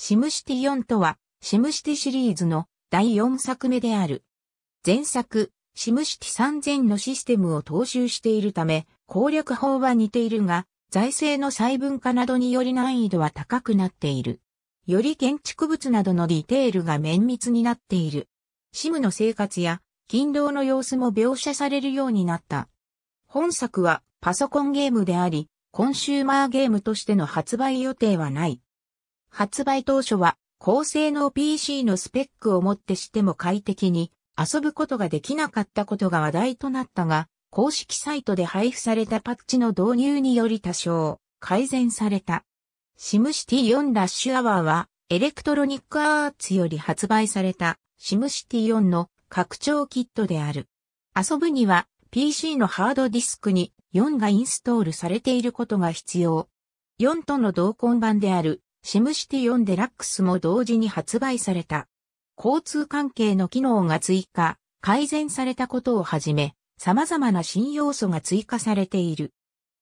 シムシティ4とは、シムシティシリーズの第4作目である。前作、シムシティ3000のシステムを踏襲しているため、攻略法は似ているが、財政の細分化などにより難易度は高くなっている。より建築物などのディテールが綿密になっている。シムの生活や勤労の様子も描写されるようになった。本作はパソコンゲームであり、コンシューマーゲームとしての発売予定はない。発売当初は高性能 PC のスペックをもってしても快適に遊ぶことができなかったことが話題となったが、公式サイトで配布されたパッチの導入により多少改善された。シムシティ4ラッシュアワーはエレクトロニックアーツより発売されたシムシティ4の拡張キットである。遊ぶには PC のハードディスクに4がインストールされていることが必要。4との同梱版であるシムシティ4デラックスも同時に発売された。交通関係の機能が追加、改善されたことをはじめ、様々な新要素が追加されている。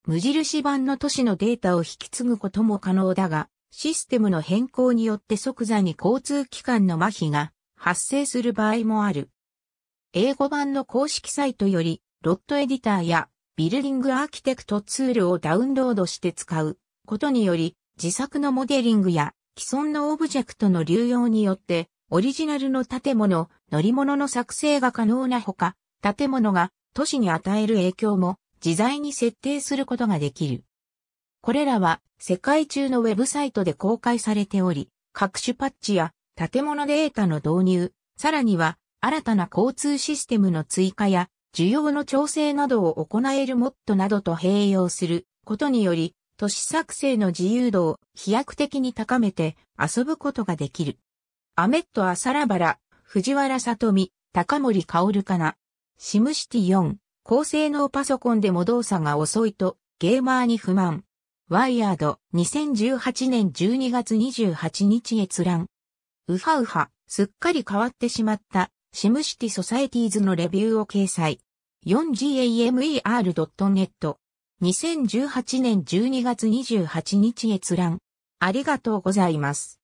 無印版の都市のデータを引き継ぐことも可能だが、システムの変更によって即座に交通機関の麻痺が発生する場合もある。英語版の公式サイトより、ロットエディターやビルディングアーキテクトツールをダウンロードして使うことにより、自作のモデリングや既存のオブジェクトの流用によって、オリジナルの建物、乗り物の作成が可能なほか、建物が都市に与える影響も自在に設定することができる。これらは世界中のウェブサイトで公開されており、各種パッチや建物データの導入、さらには新たな交通システムの追加や需要の調整などを行えるモッドなどと併用することにより都市作成の自由度を飛躍的に高めて遊ぶことができる。アメット・アサラバラ、藤原さとみ、高森薫かな。シムシティ4、高性能パソコンでも動作が遅いとゲーマーに不満。ワイヤード2018年12月28日閲覧。ウハウハ、すっかり変わってしまったシムシティソサエティーズのレビューを掲載。4gamer.net 2018年12月28日閲覧。ありがとうございます。